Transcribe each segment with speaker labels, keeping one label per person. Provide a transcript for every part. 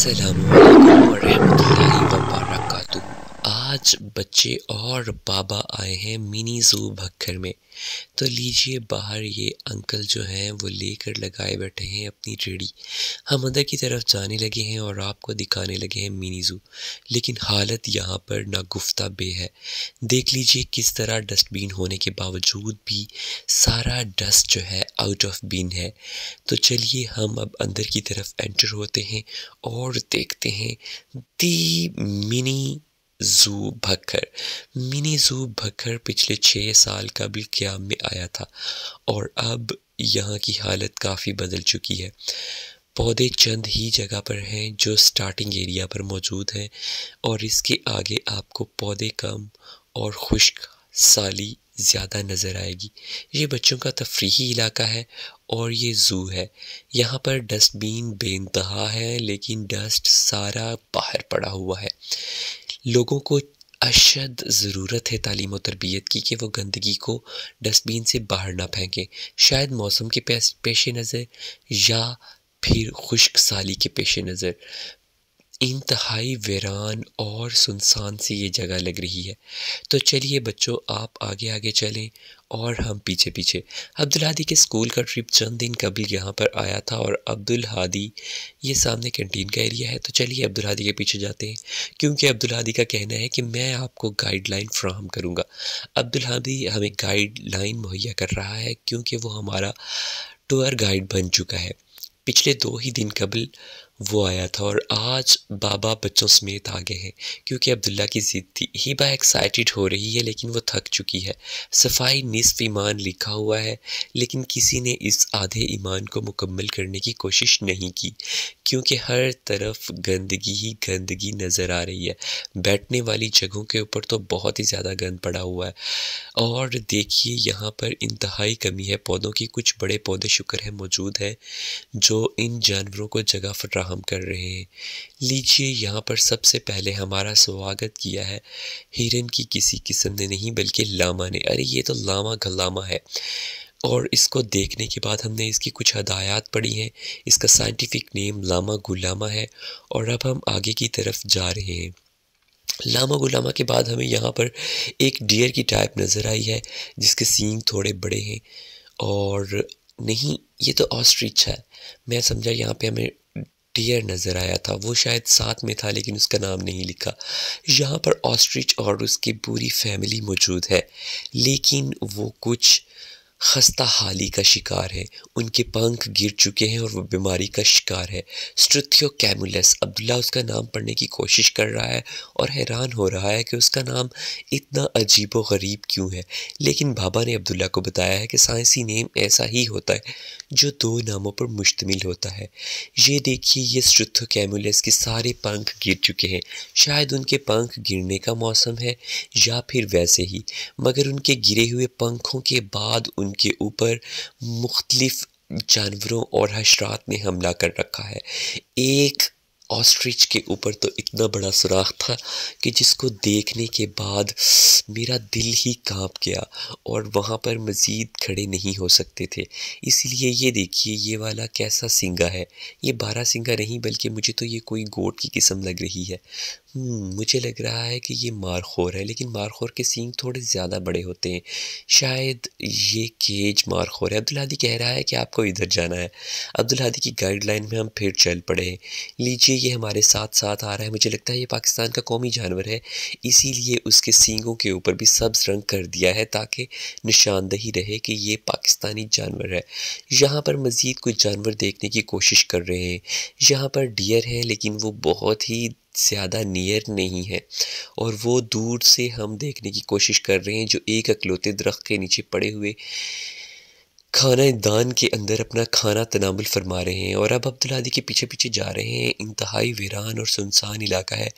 Speaker 1: saludos alaikum wa आज बच्चे और बाबा आए हैं मिनी जू भक्कर में तो लीजिए बाहर ये अंकल जो हैं वो लेकर लगाए बैठे हैं अपनी रेडी हम अंदर की तरफ जाने लगे हैं और आपको दिखाने लगे हैं मिनी जू लेकिन हालत यहाँ पर नागुफ्ता बे है देख लीजिए किस तरह डस्टबिन होने के बावजूद भी सारा डस्ट जो है आउट ऑफ बिन है तो चलिए हम अब अंदर की तरफ एंटर होते हैं और देखते हैं दी मिनी जू भक्कर मिनी जू भक्कर पिछले छः साल कबल क्याम में आया था और अब यहाँ की हालत काफ़ी बदल चुकी है पौधे चंद ही जगह पर हैं जो स्टार्टिंग एरिया पर मौजूद हैं और इसके आगे आपको पौधे कम और खुश्क साली ज़्यादा नज़र आएगी ये बच्चों का तफरीही तो इलाका है और ये ज़ू है यहाँ पर डस्टबिन बेानतहा है लेकिन डस्ट सारा बाहर पड़ा हुआ है लोगों को अशद ज़रूरत है तालीम और तरबियत की कि वो गंदगी को डस्टबिन से बाहर ना फेंकें शायद मौसम के पेश नज़र या फिर खुश्क साली के पेश नज़र इंतहाई वीरान और सुनसान सी ये जगह लग रही है तो चलिए बच्चों आप आगे आगे चलें और हम पीछे पीछे अब्दुल हादी के स्कूल का ट्रिप चंद दिन कबल यहाँ पर आया था और अब्दुल हादी ये सामने कैंटीन का एरिया है तो चलिए अब्दुल हादी के पीछे जाते हैं क्योंकि अब्दुल हादी का कहना है कि मैं आपको गाइडलाइन फ्राहम करूँगा अब्दुल हादी हमें गाइडलाइन मुहैया कर रहा है क्योंकि वो हमारा टूर गाइड बन चुका है पिछले दो ही दिन कबल वो आया था और आज बाबा बच्चों समेत आ गए हैं क्योंकि अब्दुल्ला की जिद थी बा एक्साइटेड हो रही है लेकिन वो थक चुकी है सफाई निसफ ईमान लिखा हुआ है लेकिन किसी ने इस आधे ईमान को मुकम्मल करने की कोशिश नहीं की क्योंकि हर तरफ गंदगी ही गंदगी नज़र आ रही है बैठने वाली जगहों के ऊपर तो बहुत ही ज़्यादा गंद पड़ा हुआ है और देखिए यहाँ पर इंतहाई कमी है पौधों की कुछ बड़े पौधे शुक्र है मौजूद हैं जो इन जानवरों को जगह फट रहा फ्राहम कर रहे हैं लीजिए यहाँ पर सबसे पहले हमारा स्वागत किया है हिरन की किसी किस्म ने नहीं बल्कि लामा ने अरे ये तो लामा गलामा है और इसको देखने के बाद हमने इसकी कुछ हदायत पढ़ी हैं इसका साइंटिफिक नेम लामा गुलामा है और अब हम आगे की तरफ जा रहे हैं लामा गुलामा के बाद हमें यहाँ पर एक डियर की टाइप नज़र आई है जिसके सींग थोड़े बड़े हैं और नहीं ये तो ऑस्ट्रिच है मैं समझा यहाँ पे हमें डियर नज़र आया था वो शायद साथ में था लेकिन उसका नाम नहीं लिखा यहाँ पर ऑस्ट्रिच और उसकी पूरी फैमिली मौजूद है लेकिन वो कुछ खस्ता हाली का शिकार है उनके पंख गिर चुके हैं और वो बीमारी का शिकार है स्ट्रुथियो कैमुलस अब्दुल्ला उसका नाम पढ़ने की कोशिश कर रहा है और हैरान हो रहा है कि उसका नाम इतना अजीब व गरीब क्यों है लेकिन बाबा ने अब्दुल्ला को बताया है कि साइंसी नेम ऐसा ही होता है जो दो नामों पर मुश्तमिल होता है ये देखिए ये स्ट्रुथियो कैमुलस के सारे पंख गिर चुके हैं शायद उनके पंख गिरने का मौसम है या फिर वैसे ही मगर उनके गिरे हुए पंखों के बाद उन उनके के ऊपर मुख्तलिफ़ जानवरों और हशरात ने हमला कर रखा है एक ऑस्ट्रिच के ऊपर तो इतना बड़ा सुराख था कि जिसको देखने के बाद मेरा दिल ही कांप गया और वहाँ पर मज़ीद खड़े नहीं हो सकते थे इसलिए ये देखिए ये वाला कैसा सिंगा है ये बारह सिंगा नहीं बल्कि मुझे तो ये कोई गोट की किस्म लग रही है हम्म, मुझे लग रहा है कि ये मारखोर है लेकिन मारखोर के सींग थोड़े ज़्यादा बड़े होते हैं शायद ये केज मारखोर है अब्दुल कह रहा है कि आपको इधर जाना है अब्दुल की गाइडलाइन में हम फिर चल पड़े हैं लीजिए ये हमारे साथ साथ आ रहा है मुझे लगता है ये पाकिस्तान का कौमी जानवर है इसीलिए उसके सींगों के ऊपर भी सब्ज़ रंग कर दिया है ताकि निशानदही रहे कि ये पाकिस्तानी जानवर है यहाँ पर मज़ीद कुछ जानवर देखने की कोशिश कर रहे हैं यहाँ पर डियर हैं लेकिन वो बहुत ही ज़्यादा नियर नहीं है और वो दूर से हम देखने की कोशिश कर रहे हैं जो एक अकलौते दरख्त के नीचे पड़े हुए खाना दान के अंदर अपना खाना तनामुल फरमा रहे हैं और अब अब्दुल्हादी के पीछे पीछे जा रहे हैं इंतहाई वीरान और सुनसान इलाका है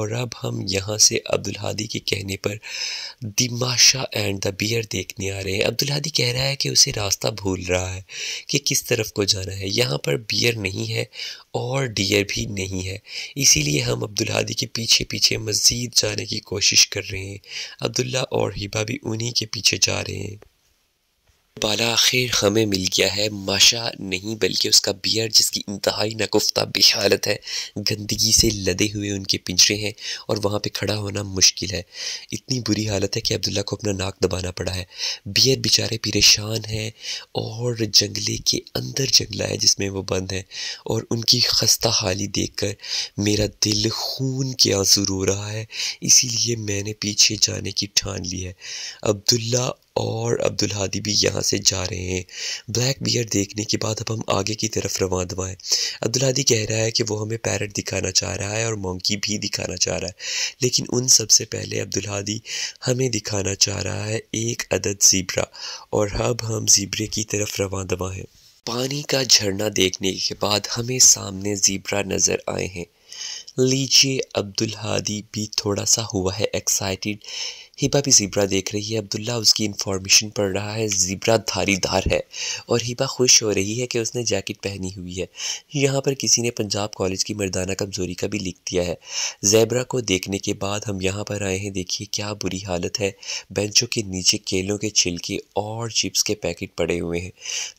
Speaker 1: और अब हम यहाँ से अब्दुल्हादी के कहने पर दिमाशा एंड द बियर देखने आ रहे हैं अब्दुल्हादी कह रहा है कि उसे रास्ता भूल रहा है कि किस तरफ को जाना है यहाँ पर बियर नहीं है और डियर भी नहीं है इसीलिए हम अब्दुल्हादी के पीछे पीछे मज़ीद जाने की कोशिश कर रहे हैं अब्दुल्ला और हिबा भी उन्हीं के पीछे जा रहे हैं बाला आखिर हमें मिल गया है माशा नहीं बल्कि उसका बियर जिसकी इंतहाई नकुफ्ता बेहालत है गंदगी से लदे हुए उनके पिंजरे हैं और वहाँ पे खड़ा होना मुश्किल है इतनी बुरी हालत है कि अब्दुल्ला को अपना नाक दबाना पड़ा है बियर बेचारे परेशान हैं और जंगले के अंदर जंगला है जिसमें वो बंद है और उनकी खस्ता हाली देख कर मेरा दिल खून के आंसू रो रहा है इसीलिए मैंने पीछे जाने की ठान ली है अब्दुल्ला और अब्दुल हादी भी यहाँ से जा रहे हैं ब्लैक बियर देखने के बाद अब हम आगे की तरफ रवान दवाएँ अब्दुल हादी कह रहा है कि वो हमें पैरट दिखाना चाह रहा है और मोंकी भी दिखाना चाह रहा है लेकिन उन सबसे पहले अब्दुल हादी हमें दिखाना चाह रहा है एक अदद ज़ीब्रा और अब हम ज़ीब्रे की तरफ रवा दवा हैं पानी का झरना देखने के बाद हमें सामने ज़ीब्रा नज़र आए हैं लीजिए अब्दुल हादी भी थोड़ा सा हुआ है एक्साइटेड हिबा भी ज़ीब्रा देख रही है अब्दुल्ला उसकी इन्फॉर्मेशन पढ़ रहा है ज़ीब्रा धार है और हिबा खुश हो रही है कि उसने जैकेट पहनी हुई है यहाँ पर किसी ने पंजाब कॉलेज की मर्दाना कमज़ोरी का भी लिख दिया है ज़ैब्रा को देखने के बाद हम यहाँ पर आए हैं देखिए क्या बुरी हालत है बेंचों के नीचे केलों के छिलके और चिप्स के पैकेट पड़े हुए हैं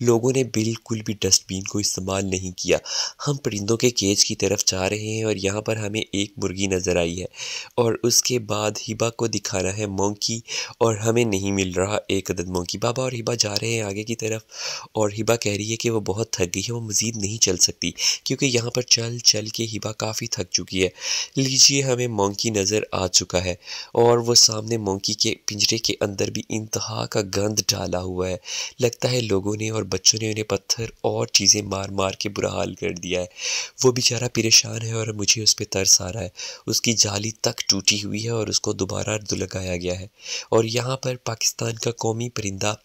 Speaker 1: लोगों ने बिल्कुल भी डस्टबिन को इस्तेमाल नहीं किया हम परिंदों के केज की तरफ जा रहे हैं और यहाँ पर हमें एक मुर्गी नज़र आई है और उसके बाद हिबा को दिखाना है मोंकी और हमें नहीं मिल रहा एक अदद मोंकी बाबा और हिबा जा रहे हैं आगे की तरफ और हिबा कह रही है कि वो बहुत थक गई है वो मज़ीद नहीं चल सकती क्योंकि यहाँ पर चल चल के हिबा काफ़ी थक चुकी है लीजिए हमें मोंकी नज़र आ चुका है और वो सामने मोंकी के पिंजरे के अंदर भी इंतहा का गंद डाला हुआ है लगता है लोगों ने और बच्चों ने उन्हें पत्थर और चीज़ें मार मार के बुरा हाल कर दिया है वो बेचारा परेशान है और मुझे उस पर तरस आ रहा है उसकी जाली तक टूटी हुई है और उसको दोबारा दुलगाया बनाया गया है और यहाँ पर पाकिस्तान का कौमी परिंदा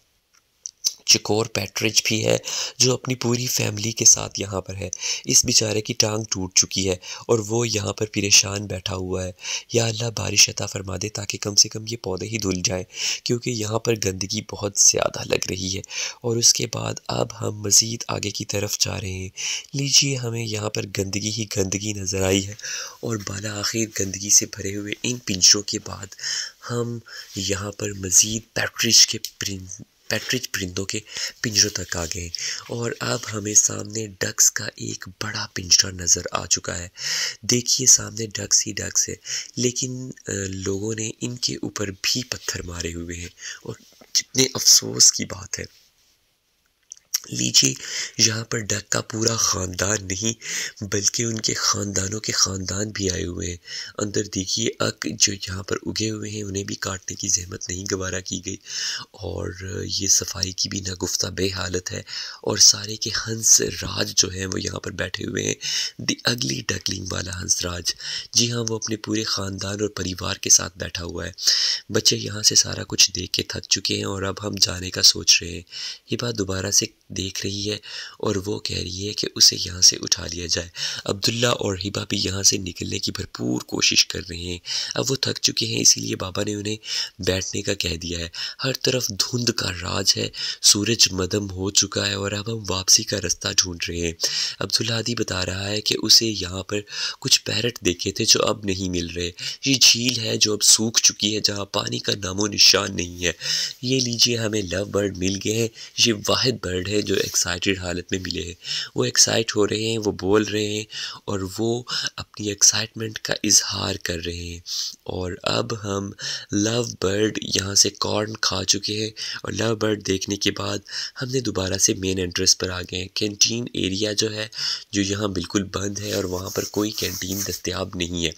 Speaker 1: चिकोर पैटरिज भी है जो अपनी पूरी फैमिली के साथ यहाँ पर है इस बेचारे की टांग टूट चुकी है और वो यहाँ पर परेशान बैठा हुआ है या अल्लाह बारिश अता फरमा दे ताकि कम से कम ये पौधे ही धुल जाएँ क्योंकि यहाँ पर गंदगी बहुत ज़्यादा लग रही है और उसके बाद अब हम मज़ीद आगे की तरफ जा रहे हैं लीजिए हमें यहाँ पर गंदगी ही गंदगी नज़र आई है और बाला आखिर गंदगी से भरे हुए इन पिंजरों के बाद हम यहाँ पर मज़ीद पैट्रिश के पैट्रिज परिंदों के पिंजरों तक आ गए और अब हमें सामने डक्स का एक बड़ा पिंजरा नज़र आ चुका है देखिए सामने डक्स ही डक्स है लेकिन लोगों ने इनके ऊपर भी पत्थर मारे हुए हैं और कितने अफसोस की बात है लीजिए यहाँ पर डक का पूरा ख़ानदान नहीं बल्कि उनके ख़ानदानों के ख़ानदान भी आए हुए हैं अंदर देखिए अक जो यहाँ पर उगे हुए हैं उन्हें भी काटने की जहमत नहीं गवारा की गई और ये सफाई की भी नागुफ्ता बेहालत है और सारे के हंस राज जो हैं वो यहाँ पर बैठे हुए हैं दी अगली डकलिंग वाला हंस राज जी हाँ वो अपने पूरे ख़ानदान और परिवार के साथ बैठा हुआ है बच्चे यहाँ से सारा कुछ देख के थक चुके हैं और अब हम जाने का सोच रहे हैं ये बात दोबारा से देख रही है और वो कह रही है कि उसे यहाँ से उठा लिया जाए अब्दुल्ला और हिबा भी यहाँ से निकलने की भरपूर कोशिश कर रहे हैं अब वो थक चुके हैं इसीलिए बाबा ने उन्हें बैठने का कह दिया है हर तरफ धुंध का राज है सूरज मदम हो चुका है और अब हम वापसी का रास्ता ढूंढ रहे हैं अब्दुल्ला आदि बता रहा है कि उसे यहाँ पर कुछ पैरट देखे थे जो अब नहीं मिल रहे ये झील है जो अब सूख चुकी है जहाँ पानी का नामो निशान नहीं है ये लीजिए हमें लव बर्ड मिल गए हैं ये वाहिद बर्ड है हैं जो एक्साइटेड हालत में मिले हैं वो एक्साइट हो रहे हैं वो बोल रहे हैं और वो अपनी एक्साइटमेंट का इजहार कर रहे हैं और अब हम लव बर्ड यहाँ से कॉर्न खा चुके हैं और लव बर्ड देखने के बाद हमने दोबारा से मेन एंट्रेंस पर आ गए हैं कैंटीन एरिया जो है जो यहाँ बिल्कुल बंद है और वहाँ पर कोई कैंटीन दस्तियाब नहीं है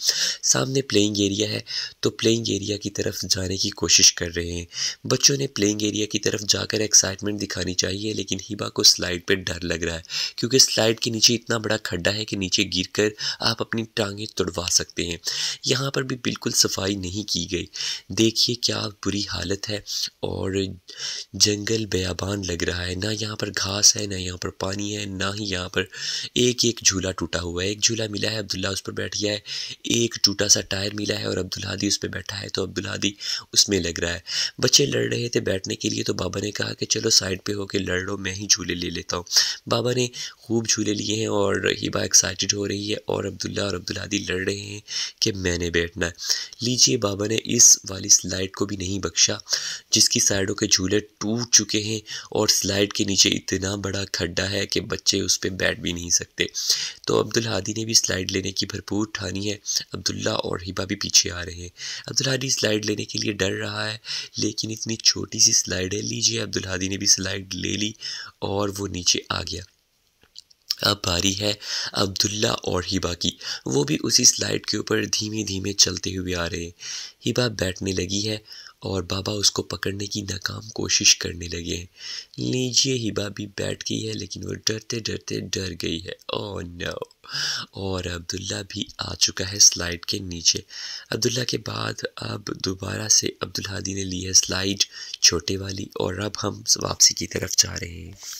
Speaker 1: सामने प्लेइंग एरिया है तो प्लेइंग एरिया की तरफ जाने की कोशिश कर रहे हैं बच्चों ने प्लेइंग एरिया की तरफ जाकर एक्साइटमेंट दिखानी चाहिए लेकिन हिबा को स्लाइड पे डर लग रहा है क्योंकि स्लाइड के नीचे इतना बड़ा खड्डा है कि नीचे गिरकर आप अपनी टांगें तुड़वा सकते हैं यहाँ पर भी बिल्कुल सफाई नहीं की गई देखिए क्या बुरी हालत है और जंगल बेयाबान लग रहा है ना यहाँ पर घास है ना यहाँ पर पानी है ना ही यहाँ पर एक एक झूला टूटा हुआ है एक झूला मिला है अब्दुल्ला उस पर बैठ गया है एक टूटा सा टायर मिला है और अब्दुल हादी उस पर बैठा है तो अब्दुल हादी उसमें लग रहा है बच्चे लड़ रहे थे बैठने के लिए तो बाबा ने कहा कि चलो साइड पर होके लड़ लो मैं ही झूले ले लेता हूँ बाबा ने खूब झूले लिए हैं और हिबा एक्साइटेड हो रही है और अब्दुल्ला और अब्दुल्लादी लड़ रहे हैं कि मैंने बैठना लीजिए बाबा ने इस वाली स्लाइड को भी नहीं बख्शा जिसकी साइडों के झूले टूट चुके हैं और स्लाइड के नीचे इतना बड़ा खड्डा है कि बच्चे उस पर बैठ भी नहीं सकते तो अब्दुल हादी ने भी स्लाइड लेने की भरपूर ठानी है अब्दुल्ला और हिबा भी पीछे आ रहे हैं अब्दुल हादी स्लाइड लेने के लिए डर रहा है लेकिन इतनी छोटी सी स्लाइड है लीजिए अब्दुल हादी ने भी स्लाइड ले ली और वो नीचे आ गया अब बारी है अब्दुल्ला और हिबा की वो भी उसी स्लाइड के ऊपर धीमे धीमे चलते हुए आ रहे हैं हिबा बैठने लगी है और बाबा उसको पकड़ने की नाकाम कोशिश करने लगे लीजिए ही भाभी बैठ गई है लेकिन वो डरते डरते डर गई है ओ oh नो और अब्दुल्ला भी आ चुका है स्लाइड के नीचे अब्दुल्ला के बाद अब दोबारा से अब्दुल हादी ने ली है स्लाइड छोटे वाली और अब हम वापसी की तरफ जा रहे हैं